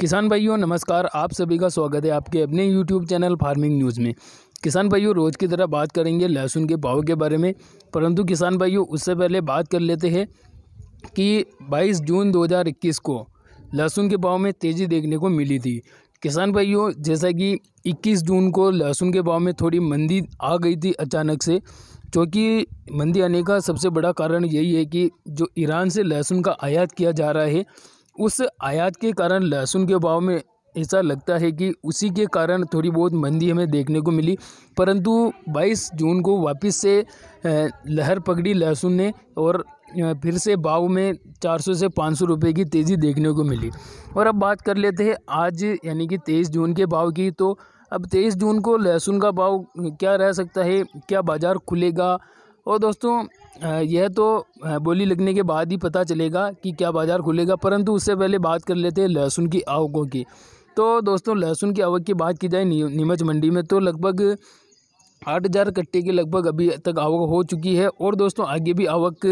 किसान भाइयों नमस्कार आप सभी का स्वागत है आपके अपने यूट्यूब चैनल फार्मिंग न्यूज़ में किसान भाइयों रोज़ की तरह बात करेंगे लहसुन के भाव के बारे में परंतु किसान भाइयों उससे पहले बात कर लेते हैं कि 22 जून 2021 को लहसुन के भाव में तेज़ी देखने को मिली थी किसान भाइयों जैसा कि 21 जून को लहसुन के भाव में थोड़ी मंदी आ गई थी अचानक से क्योंकि मंदी आने का सबसे बड़ा कारण यही है कि जो ईरान से लहसुन का आयात किया जा रहा है उस आयात के कारण लहसुन के भाव में ऐसा लगता है कि उसी के कारण थोड़ी बहुत मंदी हमें देखने को मिली परंतु 22 जून को वापस से लहर पकड़ी लहसुन ने और फिर से भाव में 400 से 500 रुपए की तेज़ी देखने को मिली और अब बात कर लेते हैं आज यानी कि 23 जून के भाव की तो अब 23 जून को लहसुन का भाव क्या रह सकता है क्या बाज़ार खुलेगा और दोस्तों यह तो बोली लगने के बाद ही पता चलेगा कि क्या बाज़ार खुलेगा परंतु उससे पहले बात कर लेते हैं लहसुन की आवकों की तो दोस्तों लहसुन की आवक की बात की जाए नीमच मंडी में तो लगभग आठ हज़ार कट्टे के लगभग अभी तक आवक हो चुकी है और दोस्तों आगे भी आवक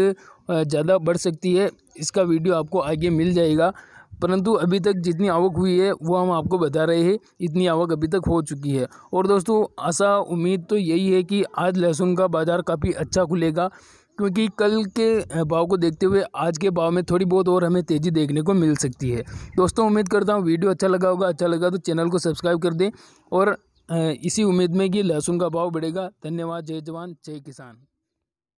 ज़्यादा बढ़ सकती है इसका वीडियो आपको आगे मिल जाएगा परंतु अभी तक जितनी आवक हुई है वो हम आपको बता रहे हैं इतनी आवक अभी तक हो चुकी है और दोस्तों ऐसा उम्मीद तो यही है कि आज लहसुन का बाज़ार काफ़ी अच्छा खुलेगा क्योंकि कल के भाव को देखते हुए आज के भाव में थोड़ी बहुत और हमें तेज़ी देखने को मिल सकती है दोस्तों उम्मीद करता हूँ वीडियो अच्छा लगा होगा अच्छा लगा तो चैनल को सब्सक्राइब कर दें और इसी उम्मीद में कि लहसुन का भाव बढ़ेगा धन्यवाद जय जवान जय किसान